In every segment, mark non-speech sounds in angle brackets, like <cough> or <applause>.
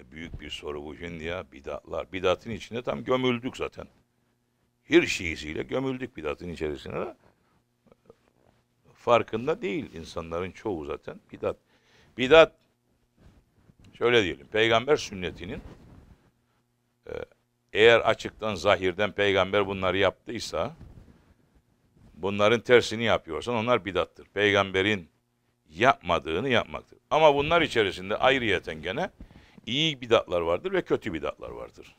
E, büyük bir soru bu şimdi ya bidatlar. Bidatın içinde tam gömüldük zaten. her şeyiyle gömüldük bidatın içerisine de. Farkında değil insanların çoğu zaten bidat. Bidat şöyle diyelim peygamber sünnetinin e, eğer açıktan zahirden peygamber bunları yaptıysa bunların tersini yapıyorsan onlar bidattır. Peygamberin yapmadığını yapmaktır. Ama bunlar içerisinde ayrıyeten gene iyi bidatlar vardır ve kötü bidatlar vardır.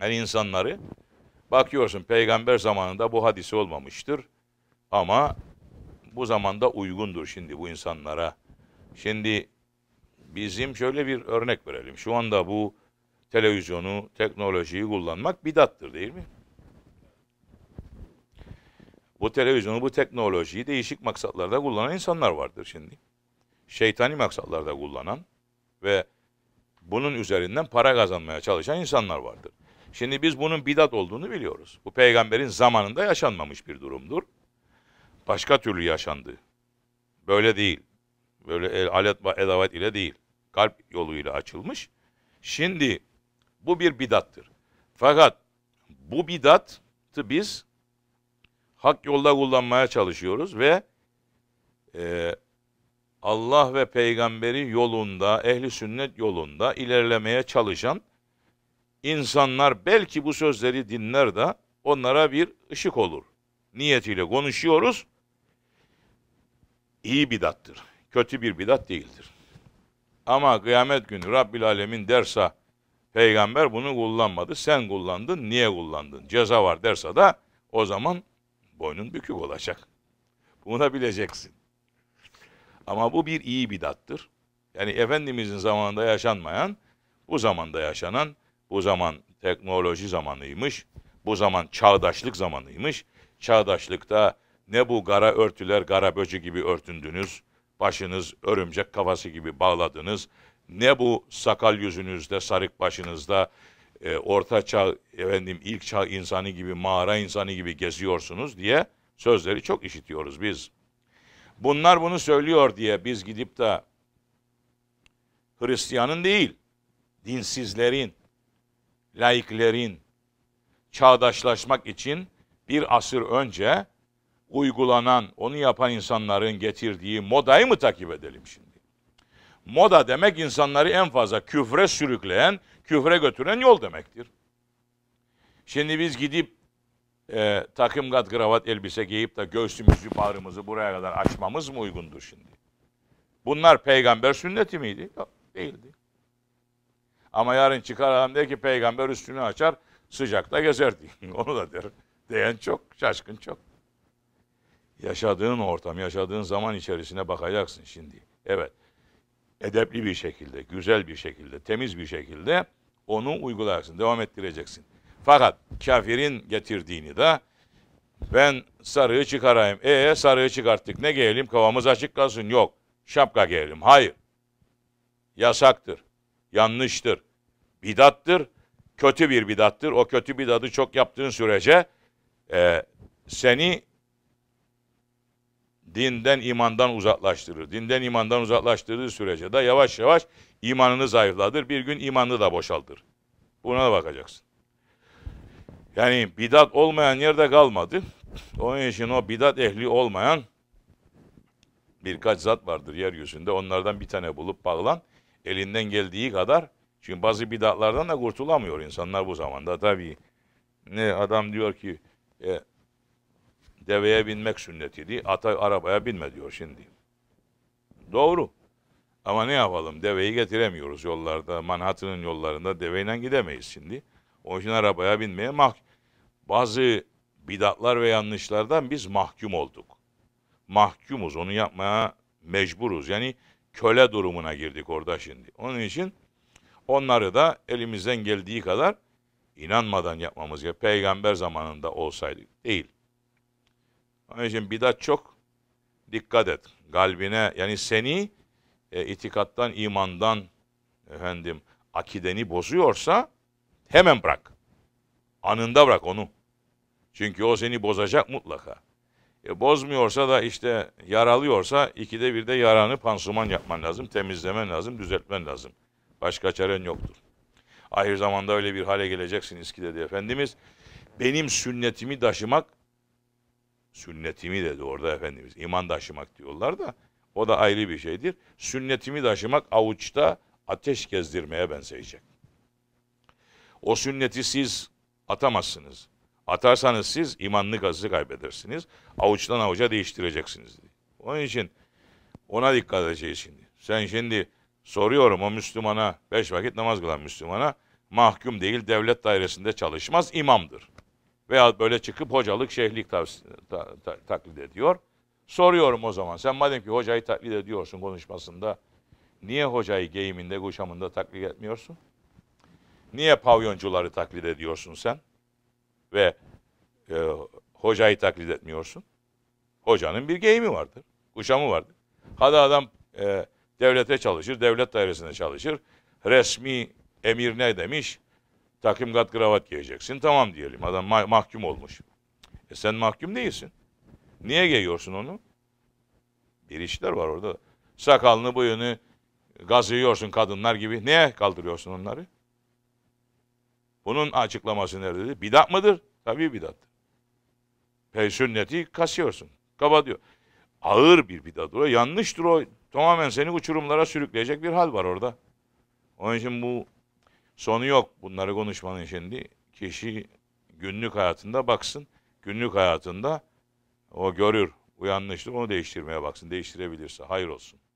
Yani insanları bakıyorsun peygamber zamanında bu hadisi olmamıştır ama bu zamanda uygundur şimdi bu insanlara. Şimdi bizim şöyle bir örnek verelim. Şu anda bu televizyonu, teknolojiyi kullanmak bidattır değil mi? Bu televizyonu, bu teknolojiyi değişik maksatlarda kullanan insanlar vardır şimdi. Şeytani maksatlarda kullanan ve bunun üzerinden para kazanmaya çalışan insanlar vardır. Şimdi biz bunun bidat olduğunu biliyoruz. Bu peygamberin zamanında yaşanmamış bir durumdur. Başka türlü yaşandı. Böyle değil. Böyle el, alet ve edavet ile değil. Kalp yoluyla açılmış. Şimdi bu bir bidattır. Fakat bu bidatı biz hak yolda kullanmaya çalışıyoruz ve e, Allah ve peygamberi yolunda, ehli sünnet yolunda ilerlemeye çalışan insanlar belki bu sözleri dinler de onlara bir ışık olur. Niyetiyle konuşuyoruz. İyi bidattır. Kötü bir bidat değildir. Ama kıyamet günü Rabbil Alemin derse peygamber bunu kullanmadı. Sen kullandın. Niye kullandın? Ceza var derse de o zaman boynun bükük olacak. Bunu da bileceksin. Ama bu bir iyi bidattır. Yani Efendimizin zamanında yaşanmayan, bu zamanda yaşanan, bu zaman teknoloji zamanıymış, bu zaman çağdaşlık zamanıymış. Çağdaşlıkta ne bu gara örtüler, gara böcü gibi örtündünüz, başınız örümcek kafası gibi bağladınız, ne bu sakal yüzünüzde, sarık başınızda, e, orta çağ, efendim ilk çağ insanı gibi, mağara insanı gibi geziyorsunuz diye sözleri çok işitiyoruz biz. Bunlar bunu söylüyor diye biz gidip de Hristiyanın değil, dinsizlerin, laiklerin çağdaşlaşmak için bir asır önce uygulanan, onu yapan insanların getirdiği modayı mı takip edelim şimdi? Moda demek insanları en fazla küfre sürükleyen, küfre götüren yol demektir. Şimdi biz gidip e, takım kat kravat elbise giyip de göğsümüzü bağrımızı buraya kadar açmamız mı uygundur şimdi? Bunlar peygamber sünneti miydi? Yok, değildi. Ama yarın çıkar adam der ki peygamber üstünü açar sıcakta gezerdi. <laughs> Onu da der. Diyen çok, şaşkın çok. Yaşadığın ortam, yaşadığın zaman içerisine bakacaksın şimdi. Evet. Edepli bir şekilde, güzel bir şekilde, temiz bir şekilde onu uygulayacaksın, devam ettireceksin. Fakat kafirin getirdiğini de ben sarığı çıkarayım. E sarığı çıkarttık ne giyelim kavamız açık kalsın. Yok şapka giyelim. Hayır. Yasaktır. Yanlıştır. Bidattır. Kötü bir bidattır. O kötü bidatı çok yaptığın sürece e, seni dinden imandan uzaklaştırır. Dinden imandan uzaklaştırdığı sürece de yavaş yavaş imanını zayıfladır. Bir gün imanını da boşaltır. Buna da bakacaksın. Yani bidat olmayan yerde kalmadı. Onun için o bidat ehli olmayan birkaç zat vardır yeryüzünde. Onlardan bir tane bulup bağlan. Elinden geldiği kadar. Çünkü bazı bidatlardan da kurtulamıyor insanlar bu zamanda tabii. Ne adam diyor ki e, deveye binmek sünnetiydi. Ata arabaya binme diyor şimdi. Doğru. Ama ne yapalım? Deveyi getiremiyoruz yollarda. Manhattan'ın yollarında deveyle gidemeyiz şimdi. Onun için arabaya binmeye mahkum bazı bidatlar ve yanlışlardan biz mahkum olduk. Mahkumuz, onu yapmaya mecburuz. Yani köle durumuna girdik orada şimdi. Onun için onları da elimizden geldiği kadar inanmadan yapmamız gerekiyor. Peygamber zamanında olsaydık değil. Onun için bidat çok. Dikkat et. Kalbine yani seni e, itikattan, imandan efendim akideni bozuyorsa hemen bırak. Anında bırak onu. Çünkü o seni bozacak mutlaka. E, bozmuyorsa da işte yaralıyorsa ikide bir de yaranı pansuman yapman lazım, temizlemen lazım, düzeltmen lazım. Başka çaren yoktur. Ahir zamanda öyle bir hale geleceksiniz ki dedi Efendimiz. Benim sünnetimi taşımak, sünnetimi dedi orada Efendimiz, iman taşımak diyorlar da o da ayrı bir şeydir. Sünnetimi taşımak avuçta ateş gezdirmeye benzeyecek. O sünneti siz atamazsınız. Atarsanız siz imanlı gazı kaybedersiniz. Avuçtan avuca değiştireceksiniz. Diye. Onun için ona dikkat edeceğiz şimdi. Sen şimdi soruyorum o Müslümana, beş vakit namaz kılan Müslümana mahkum değil devlet dairesinde çalışmaz imamdır. Veya böyle çıkıp hocalık, şeyhlik ta, ta, taklit ediyor. Soruyorum o zaman sen madem ki hocayı taklit ediyorsun konuşmasında niye hocayı geyiminde, kuşamında taklit etmiyorsun? Niye pavyoncuları taklit ediyorsun sen? Ve e, hocayı taklit etmiyorsun? Hocanın bir geyimi vardır. Kuşamı vardır. Hadi adam e, devlete çalışır, devlet dairesinde çalışır. Resmi emir ne demiş? Takım kat kravat giyeceksin. Tamam diyelim. Adam ma- mahkum olmuş. E sen mahkum değilsin. Niye giyiyorsun onu? Bir işler var orada. Sakalını, boyunu gazlıyorsun kadınlar gibi. Niye kaldırıyorsun onları? Bunun açıklaması nerededir? Bidat mıdır? Tabii bidattır. Pey sünneti kasıyorsun. Kaba diyor. Ağır bir bidat o. Yanlıştır o. Tamamen seni uçurumlara sürükleyecek bir hal var orada. Onun için bu sonu yok. Bunları konuşmanın şimdi. Kişi günlük hayatında baksın. Günlük hayatında o görür. Bu yanlıştır. Onu değiştirmeye baksın. Değiştirebilirse. Hayır olsun.